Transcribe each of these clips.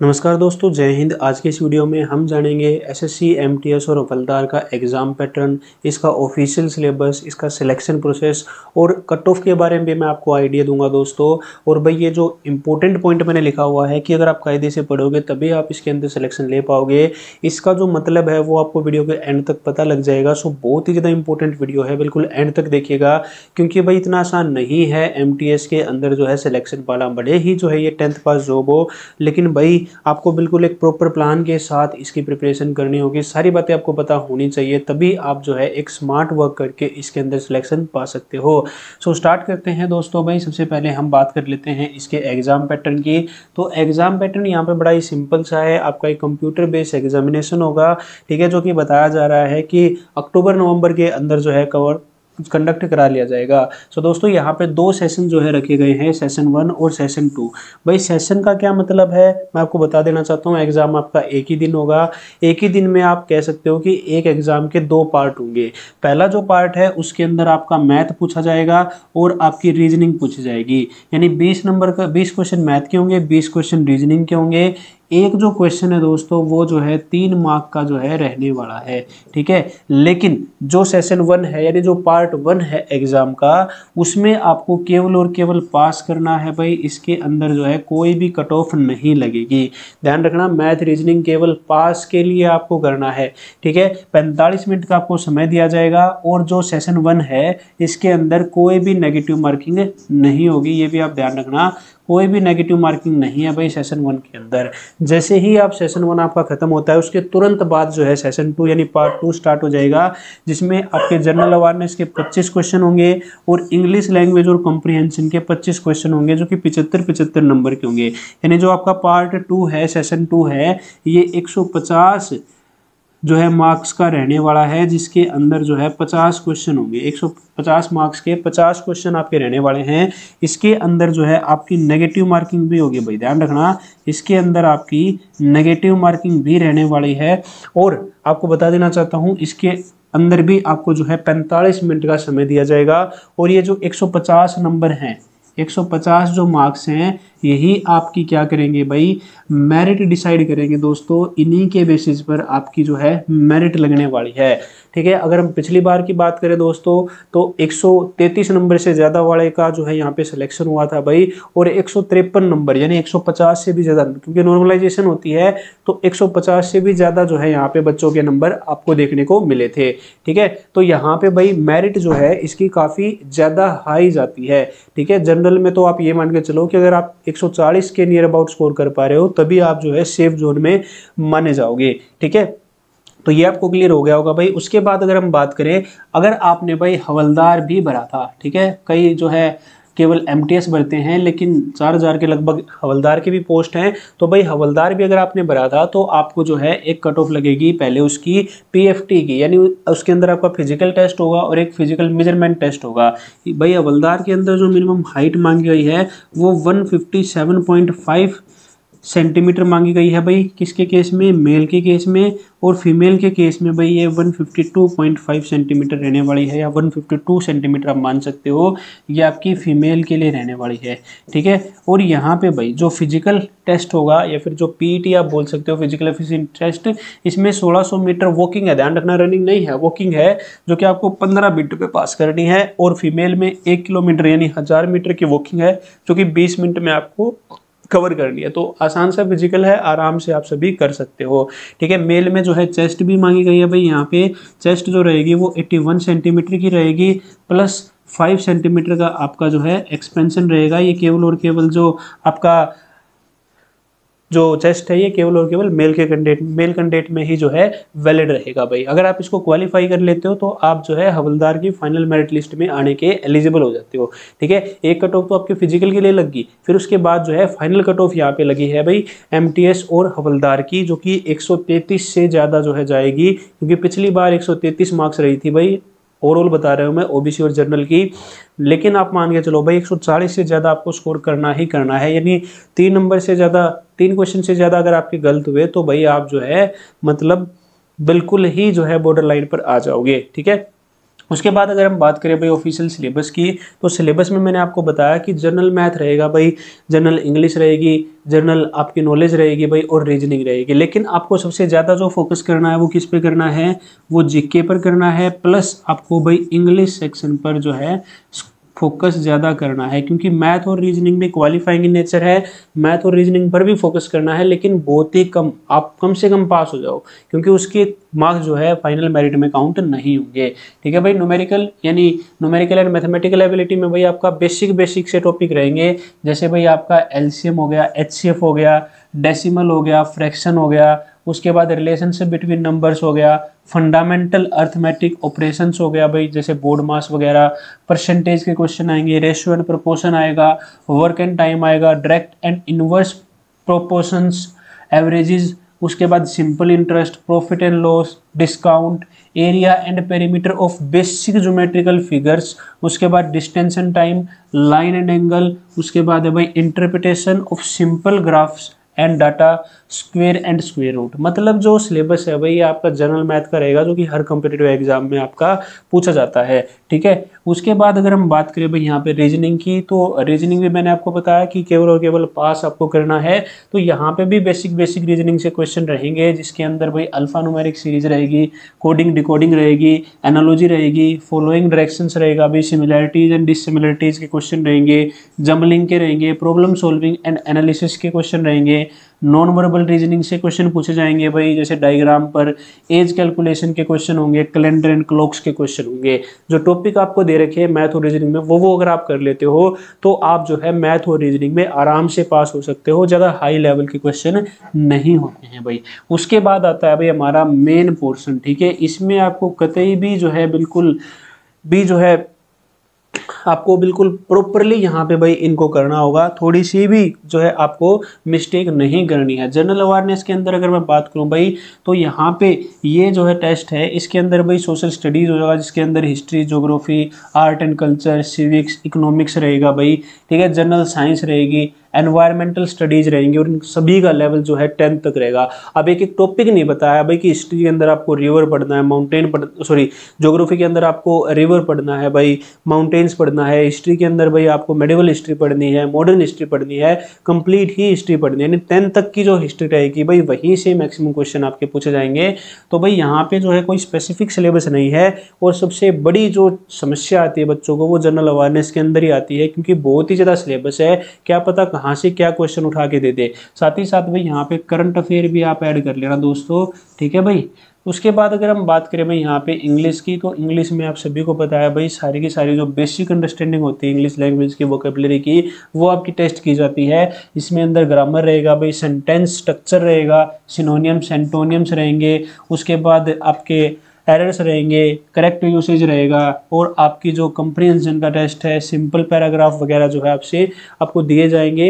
नमस्कार दोस्तों जय हिंद आज के इस वीडियो में हम जानेंगे एसएससी, एमटीएस और अपलदार का एग्ज़ाम पैटर्न इसका ऑफिशियल सिलेबस इसका सिलेक्शन प्रोसेस और कट ऑफ के बारे में भी मैं आपको आइडिया दूंगा दोस्तों और भाई ये जो इम्पोर्टेंट पॉइंट मैंने लिखा हुआ है कि अगर आप कायदे से पढ़ोगे तभी आप इसके अंदर सिलेक्शन ले पाओगे इसका जो मतलब है वो आपको वीडियो के एंड तक पता लग जाएगा सो बहुत ही ज़्यादा इंपॉर्टेंट वीडियो है बिल्कुल एंड तक देखिएगा क्योंकि भाई इतना आसान नहीं है एम के अंदर जो है सिलेक्शन पाना बड़े ही जो है ये टेंथ पास जॉब हो लेकिन भाई आपको बिल्कुल एक प्रॉपर प्लान के साथ इसकी प्रिपरेशन करनी होगी सारी बातें आपको पता होनी चाहिए तभी आप जो है एक स्मार्ट वर्क करके इसके अंदर सिलेक्शन पा सकते हो सो so, स्टार्ट करते हैं दोस्तों भाई सबसे पहले हम बात कर लेते हैं इसके एग्ज़ाम पैटर्न की तो एग्ज़ाम पैटर्न यहाँ पर बड़ा ही सिंपल सा है आपका एक कंप्यूटर बेस्ड एग्जामिनेशन होगा ठीक है जो कि बताया जा रहा है कि अक्टूबर नवंबर के अंदर जो है कवर कंडक्ट करा लिया जाएगा सो so, दोस्तों यहाँ पे दो सेशन जो है रखे गए हैं सेशन वन और सेशन टू भाई सेशन का क्या मतलब है मैं आपको बता देना चाहता हूँ एग्ज़ाम आपका एक ही दिन होगा एक ही दिन में आप कह सकते हो कि एक एग्ज़ाम के दो पार्ट होंगे पहला जो पार्ट है उसके अंदर आपका मैथ पूछा जाएगा और आपकी रीजनिंग पूछी जाएगी यानी बीस नंबर का बीस क्वेश्चन मैथ के होंगे बीस क्वेश्चन रीजनिंग के होंगे एक जो क्वेश्चन है दोस्तों वो जो है तीन मार्क का जो है रहने वाला है ठीक है लेकिन जो सेशन वन है यानी जो पार्ट वन है एग्जाम का उसमें आपको केवल और केवल पास करना है भाई इसके अंदर जो है कोई भी कट ऑफ नहीं लगेगी ध्यान रखना मैथ रीजनिंग केवल पास के लिए आपको करना है ठीक है पैंतालीस मिनट का आपको समय दिया जाएगा और जो सेशन वन है इसके अंदर कोई भी नेगेटिव मार्किंग नहीं होगी ये भी आप ध्यान रखना कोई भी नेगेटिव मार्किंग नहीं है भाई सेशन वन के अंदर जैसे ही आप सेशन वन आपका ख़त्म होता है उसके तुरंत बाद जो है सेशन टू यानी पार्ट टू स्टार्ट हो जाएगा जिसमें आपके जनरल अवेयरनेस के पच्चीस क्वेश्चन होंगे और इंग्लिश लैंग्वेज और कॉम्प्रीहेंशन के पच्चीस क्वेश्चन होंगे जो कि पिचहत्तर पिचहत्तर नंबर के होंगे यानी जो आपका पार्ट टू है सेशन टू है ये एक जो है मार्क्स का रहने वाला है जिसके अंदर जो है पचास क्वेश्चन होंगे एक सौ पचास मार्क्स के पचास क्वेश्चन आपके रहने वाले हैं इसके अंदर जो है आपकी नेगेटिव मार्किंग भी होगी भाई ध्यान रखना इसके अंदर आपकी नेगेटिव मार्किंग भी रहने वाली है और आपको बता देना चाहता हूँ इसके अंदर भी आपको जो है 45 मिनट का समय दिया जाएगा और ये जो 150 नंबर हैं 150 जो मार्क्स हैं यही आपकी क्या करेंगे भाई मेरिट डिसाइड करेंगे दोस्तों इन्हीं के बेसिस पर आपकी जो है मेरिट लगने वाली है ठीक है अगर हम पिछली बार की बात करें दोस्तों तो 133 नंबर से ज़्यादा वाले का जो है यहाँ पे सिलेक्शन हुआ था भाई और एक नंबर यानी 150 से भी ज़्यादा क्योंकि नॉर्मलाइजेशन होती है तो 150 से भी ज़्यादा जो है यहाँ पे बच्चों के नंबर आपको देखने को मिले थे ठीक है तो यहाँ पे भाई मेरिट जो है इसकी काफ़ी ज़्यादा हाई जाती है ठीक है जनरल जनरल में तो आप ये मान के चलो कि अगर आप 140 के नियर अबाउट स्कोर कर पा रहे हो तभी आप जो है सेफ जोन में माने जाओगे ठीक है तो ये आपको क्लियर हो गया होगा भाई उसके बाद अगर हम बात करें अगर आपने भाई हवलदार भी भरा था ठीक है कई जो है केवल एम भरते हैं लेकिन चार हज़ार के लगभग हवलदार के भी पोस्ट हैं तो भाई हवलदार भी अगर आपने भरा था तो आपको जो है एक कट ऑफ लगेगी पहले उसकी पी की यानी उसके अंदर आपका फिजिकल टेस्ट होगा और एक फिजिकल मेजरमेंट टेस्ट होगा भाई हवलदार के अंदर जो मिनिमम हाइट मांगी गई है वो वन फाइव सेंटीमीटर मांगी गई है भाई किसके केस में मेल के केस में और फीमेल के केस में भाई ये 152.5 सेंटीमीटर रहने वाली है या 152 सेंटीमीटर आप मान सकते हो ये आपकी फीमेल के लिए रहने वाली है ठीक है और यहाँ पे भाई जो फिजिकल टेस्ट होगा या फिर जो पीईटी आप बोल सकते हो फिजिकल एफिशिएंट टेस्ट इसमें 1600 मीटर वॉकिंग है ध्यान रखना रनिंग नहीं है वॉकिंग है जो कि आपको पंद्रह मिनट पर पास करनी है और फीमेल में एक किलोमीटर यानी हज़ार मीटर की वॉकिंग है जो कि बीस मिनट में आपको कवर कर लिया तो आसान सा फिजिकल है आराम से आप सभी कर सकते हो ठीक है मेल में जो है चेस्ट भी मांगी गई है भाई यहाँ पे चेस्ट जो रहेगी वो 81 सेंटीमीटर की रहेगी प्लस फाइव सेंटीमीटर का आपका जो है एक्सपेंशन रहेगा ये केवल और केवल जो आपका जो चेस्ट है ये केवल और केवल मेल के कैंडिडेट मेल कैंडिडेट में ही जो है वैलिड रहेगा भाई अगर आप इसको क्वालिफाई कर लेते हो तो आप जो है हवलदार की फाइनल मेरिट लिस्ट में आने के एलिजिबल हो जाते हो ठीक है एक कट ऑफ तो आपके फिजिकल के लिए गई फिर उसके बाद जो है फाइनल कट ऑफ यहाँ पे लगी है भाई एम और हवलदार की जो कि एक से ज़्यादा जो है जाएगी क्योंकि पिछली बार एक मार्क्स रही थी भाई ओवरऑल बता रहे हो मैं ओबीसी और जनरल की लेकिन आप मान के चलो भाई 140 से ज़्यादा आपको स्कोर करना ही करना है यानी तीन नंबर से ज़्यादा तीन क्वेश्चन से ज़्यादा अगर आपके गलत हुए तो भाई आप जो है मतलब बिल्कुल ही जो है बॉर्डर लाइन पर आ जाओगे ठीक है उसके बाद अगर हम बात करें भाई ऑफिशियल सिलेबस की तो सिलेबस में मैंने आपको बताया कि जनरल मैथ रहेगा भाई जनरल इंग्लिश रहेगी जनरल आपकी नॉलेज रहेगी भाई और रीजनिंग रहेगी लेकिन आपको सबसे ज़्यादा जो फोकस करना है वो किस पे करना है वो जीके पर करना है प्लस आपको भाई इंग्लिश सेक्शन पर जो है फोकस ज़्यादा करना है क्योंकि मैथ और रीजनिंग भी क्वालिफाइंग इन नेचर है मैथ और रीजनिंग पर भी फोकस करना है लेकिन बहुत ही कम आप कम से कम पास हो जाओ क्योंकि उसके मार्क्स जो है फाइनल मेरिट में काउंट नहीं होंगे ठीक है भाई नोमेरिकल यानी नोमेरिकल एंड मैथमेटिकल एबिलिटी में भाई आपका बेसिक बेसिक से टॉपिक रहेंगे जैसे भाई आपका एल हो गया एच हो गया डेसीमल हो गया फ्रैक्शन हो गया उसके बाद रिलेशनशिप बिटवीन नंबर्स हो गया फंडामेंटल अर्थमेटिक ऑपरेशंस हो गया भाई जैसे बोर्ड मास वगैरह परसेंटेज के क्वेश्चन आएंगे रेशो एंड प्रोपोर्शन आएगा वर्क एंड टाइम आएगा direct and inverse proportions averages उसके बाद simple interest profit and loss discount area and perimeter of basic geometrical figures उसके बाद distance and time line and angle उसके बाद है भाई interpretation of simple graphs and data square and square root मतलब जो सिलेबस है वही आपका जनरल मैथ का रहेगा जो कि हर कम्पिटेटिव एग्जाम में आपका पूछा जाता है ठीक है उसके बाद अगर हम बात करें भाई यहाँ पे रीजनिंग की तो रीजनिंग भी मैंने आपको बताया कि केवल और केवल पास आपको करना है तो यहाँ पे भी बेसिक बेसिक रीजनिंग से क्वेश्चन रहेंगे जिसके अंदर भाई अल्फानुमेरिक सीरीज रहेगी कोडिंग डिकोडिंग रहेगी एनोलॉजी रहेगी फॉलोइंग डायरेक्शन रहेगा भाई सिमिलैरिटीज़ एंड डिसिमिलरिटीज़ के क्वेश्चन रहेंगे जम्बलिंग के रहेंगे प्रॉब्लम सॉल्विंग एंड एनालिसिस के क्वेश्चन रहेंगे नॉन वर्बल रीजनिंग से क्वेश्चन पूछे जाएंगे भाई जैसे डायग्राम पर एज कैलकुलेशन के क्वेश्चन होंगे कैलेंडर एंड क्लॉक्स के क्वेश्चन होंगे जो टॉपिक आपको दे रखे हैं मैथ और रीजनिंग में वो वो अगर आप कर लेते हो तो आप जो है मैथ और रीजनिंग में आराम से पास हो सकते हो ज़्यादा हाई लेवल के क्वेश्चन नहीं होते हैं भाई उसके बाद आता है भाई हमारा मेन पोर्सन ठीक है इसमें आपको कतई भी जो है बिल्कुल भी जो है आपको बिल्कुल प्रॉपरली यहाँ पे भाई इनको करना होगा थोड़ी सी भी जो है आपको मिस्टेक नहीं करनी है जनरल अवेयरनेस के अंदर अगर मैं बात करूँ भाई तो यहाँ पे ये जो है टेस्ट है इसके अंदर भाई सोशल स्टडीज़ हो जाएगा जिसके अंदर history geography art and culture civics economics रहेगा भाई ठीक है जनरल साइंस रहेगी एनवायरमेंटल स्टडीज़ रहेंगी और इन सभी का लेवल जो है टेंथ तक रहेगा अब एक एक टॉपिक नहीं बताया भाई कि हिस्ट्री के अंदर आपको रिवर पढ़ना है माउंटेन पढ़ सॉरी जोग्राफी के अंदर आपको रिवर पढ़ना है भाई माउंटेन्स पढ़ पढ़ना है हिस्ट्री के अंदर भाई आपको मेडिवल हिस्ट्री पढ़नी है मॉडर्न हिस्ट्री पढ़नी है कंप्लीट ही हिस्ट्री पढ़नी है यानी टेंथ तक की जो हिस्ट्री रहेगी भाई वहीं से मैक्सिमम क्वेश्चन आपके पूछे जाएंगे तो भाई यहाँ पे जो है कोई स्पेसिफिक सिलेबस नहीं है और सबसे बड़ी जो समस्या आती है बच्चों को वो जनरल अवेयरनेस के अंदर ही आती है क्योंकि बहुत ही ज़्यादा सिलेबस है क्या पता कहाँ से क्या क्वेश्चन उठा के दे दे साथ ही साथ भाई यहाँ पे करंट अफेयर भी आप ऐड कर लेना दोस्तों ठीक है भाई उसके बाद अगर हम बात करें भाई यहाँ पे इंग्लिश की तो इंग्लिश में आप सभी को पता है भाई सारी की सारी जो बेसिक अंडरस्टैंडिंग होती है इंग्लिश लैंग्वेज की वोकेबलरी की वो आपकी टेस्ट की जाती है इसमें अंदर ग्रामर रहेगा भाई सेंटेंस स्ट्रक्चर रहेगा सिनोनियम सेंटोनियम्स रहेंगे उसके बाद आपके एरर्स रहेंगे करेक्ट यूसेज रहेगा और आपकी जो कंप्रीहेंशन का टेस्ट है सिंपल पैराग्राफ वगैरह जो है आपसे आपको दिए जाएंगे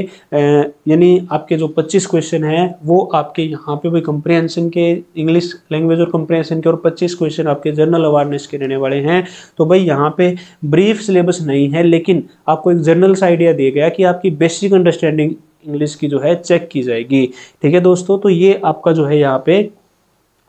यानी आपके जो 25 क्वेश्चन हैं वो आपके यहाँ पे भी कंप्रीहेंशन के इंग्लिश लैंग्वेज और कंप्रीहेंशन के और 25 क्वेश्चन आपके जनरल अवेयरनेस के रहने वाले हैं तो भाई यहाँ पर ब्रीफ सिलेबस नहीं है लेकिन आपको एक जर्नल सा आइडिया दिया गया कि आपकी बेसिक अंडरस्टैंडिंग इंग्लिश की जो है चेक की जाएगी ठीक है दोस्तों तो ये आपका जो है यहाँ पे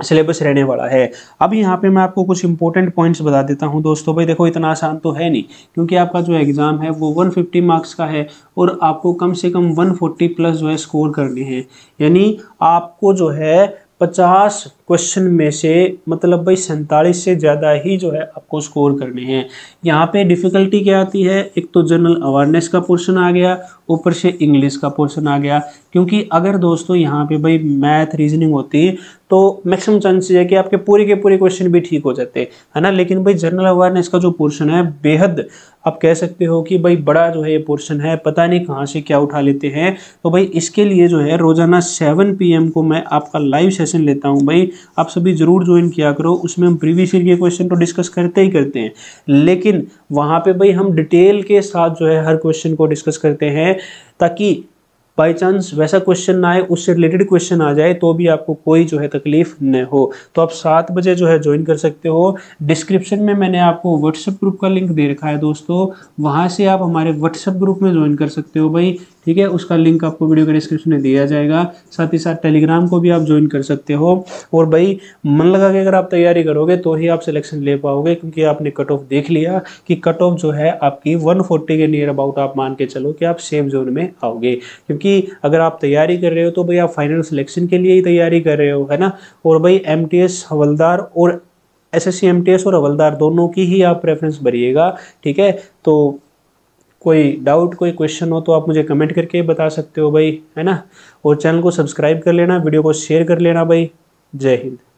सिलेबस रहने वाला है अब यहाँ पे मैं आपको कुछ इंपॉर्टेंट पॉइंट्स बता देता हूँ दोस्तों भाई देखो इतना आसान तो है नहीं क्योंकि आपका जो एग्ज़ाम है वो 150 मार्क्स का है और आपको कम से कम 140 प्लस जो है स्कोर करने हैं यानी आपको जो है पचास क्वेश्चन में से मतलब भाई सैंतालीस से ज़्यादा ही जो है आपको स्कोर करने हैं यहाँ पे डिफ़िकल्टी क्या आती है एक तो जनरल अवेयरनेस का पोर्शन आ गया ऊपर से इंग्लिश का पोर्शन आ गया क्योंकि अगर दोस्तों यहाँ पे भाई मैथ रीजनिंग होती तो मैक्सिमम चांसेस है कि आपके पूरे के पूरे क्वेश्चन भी ठीक हो जाते है ना लेकिन भाई जनरल अवेयरनेस का जो पोर्शन है बेहद आप कह सकते हो कि भाई बड़ा जो है ये पोर्शन है पता नहीं कहाँ से क्या उठा लेते हैं तो भाई इसके लिए जो है रोज़ाना सेवन पीएम को मैं आपका लाइव सेशन लेता हूँ भाई आप सभी ज़रूर ज्वाइन किया करो उसमें हम प्रीवियस ईयर के क्वेश्चन तो डिस्कस करते ही करते हैं लेकिन वहाँ पर भाई हम डिटेल के साथ जो है हर क्वेश्चन को डिस्कस करते हैं ताकि बाई चांस वैसा क्वेश्चन ना आए उससे रिलेटेड क्वेश्चन आ जाए तो भी आपको कोई जो है तकलीफ न हो तो आप सात बजे जो है ज्वाइन कर सकते हो डिस्क्रिप्शन में मैंने आपको व्हाट्सएप ग्रुप का लिंक दे रखा है दोस्तों वहाँ से आप हमारे व्हाट्सएप ग्रुप में ज्वाइन कर सकते हो भाई ठीक है उसका लिंक आपको वीडियो के डिस्क्रिप्शन में दिया जाएगा साथ ही साथ टेलीग्राम को भी आप ज्वाइन कर सकते हो और भाई मन लगा के अगर आप तैयारी करोगे तो ही आप सिलेक्शन ले पाओगे क्योंकि आपने कट ऑफ देख लिया कि कट ऑफ जो है आपकी 140 के नियर अबाउट आप मान के चलो कि आप सेफ जोन में आओगे क्योंकि अगर आप तैयारी कर रहे हो तो भाई आप फाइनल सिलेक्शन के लिए ही तैयारी कर रहे हो है ना और भाई एम हवलदार और एस एस और हवलदार दोनों की ही आप प्रेफरेंस भरिएगा ठीक है तो कोई डाउट कोई क्वेश्चन हो तो आप मुझे कमेंट करके बता सकते हो भाई है ना और चैनल को सब्सक्राइब कर लेना वीडियो को शेयर कर लेना भाई जय हिंद